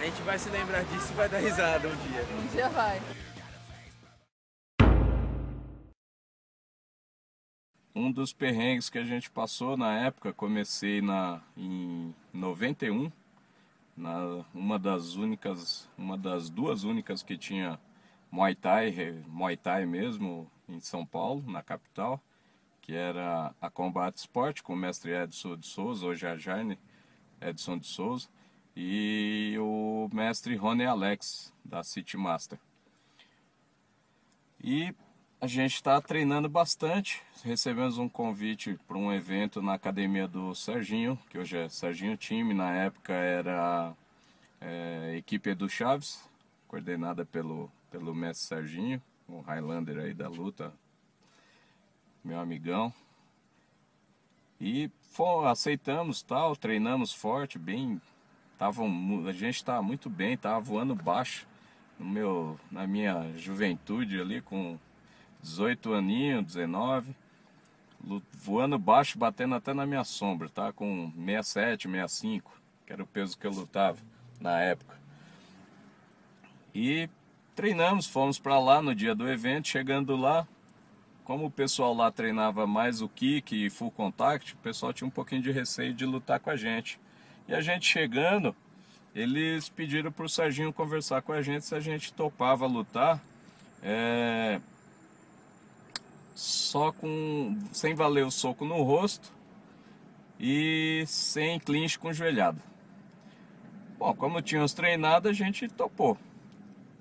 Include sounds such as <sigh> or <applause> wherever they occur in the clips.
A gente vai se lembrar disso e vai dar risada um dia. Um dia vai. Um dos perrengues que a gente passou na época, comecei na, em 91, na, uma das únicas, uma das duas únicas que tinha Muay Thai, Muay Thai mesmo, em São Paulo, na capital, que era a Combate Esporte, com o mestre Edson de Souza, hoje a Jane Edson de Souza e o mestre Rony Alex, da City Master. E a gente está treinando bastante. Recebemos um convite para um evento na academia do Serginho, que hoje é Serginho Time, na época era é, equipe do Chaves, coordenada pelo, pelo mestre Serginho, um Highlander aí da luta, meu amigão. E aceitamos tal, treinamos forte, bem Tavam, a gente estava muito bem, estava voando baixo no meu, na minha juventude ali com 18 aninhos, 19, voando baixo, batendo até na minha sombra, tá? Com 67, 65, que era o peso que eu lutava na época. E treinamos, fomos para lá no dia do evento, chegando lá, como o pessoal lá treinava mais o kick e full contact, o pessoal tinha um pouquinho de receio de lutar com a gente. E a gente chegando, eles pediram para o Serginho conversar com a gente se a gente topava lutar é, só com sem valer o soco no rosto e sem clinch com joelhado Bom, como tínhamos treinado, a gente topou.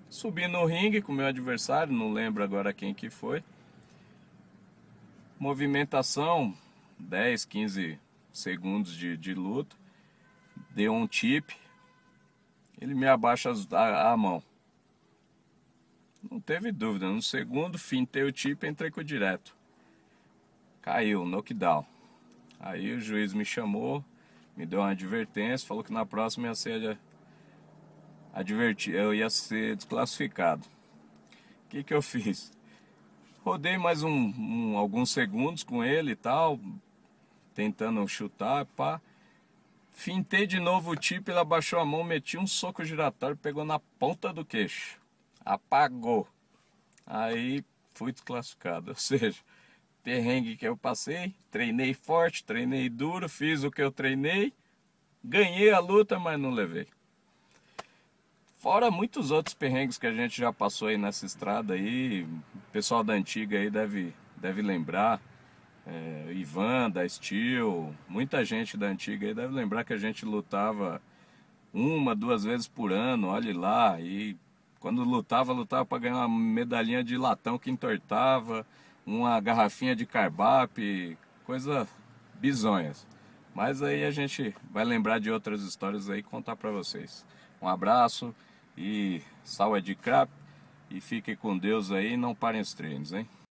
Subi no ringue com meu adversário, não lembro agora quem que foi. Movimentação, 10, 15 segundos de, de luta deu um tip, ele me abaixa a, a mão. Não teve dúvida. No segundo, fintei o tip entrei com o direto. Caiu, knockdown. Aí o juiz me chamou, me deu uma advertência, falou que na próxima ia ser advertido, eu ia ser desclassificado. O que, que eu <laughs> fiz? Rodei mais um, um, alguns segundos com ele e tal, tentando chutar, pá. Fintei de novo o tipo, ele abaixou a mão, meti um soco giratório, pegou na ponta do queixo. Apagou. Aí fui desclassificado. <laughs> Ou seja, perrengue que eu passei, treinei forte, treinei duro, fiz o que eu treinei, ganhei a luta, mas não levei. Fora muitos outros perrengues que a gente já passou aí nessa estrada aí, o pessoal da antiga aí deve, deve lembrar é, Ivan da Steel, muita gente da antiga aí deve lembrar que a gente lutava uma, duas vezes por ano, olhe lá, e quando lutava, lutava para ganhar uma medalhinha de latão que entortava, uma garrafinha de carbape, coisa bizonhas. Mas aí a gente vai lembrar de outras histórias aí e contar para vocês. Um abraço e salve é de crap e fiquem com Deus aí e não parem os treinos, hein?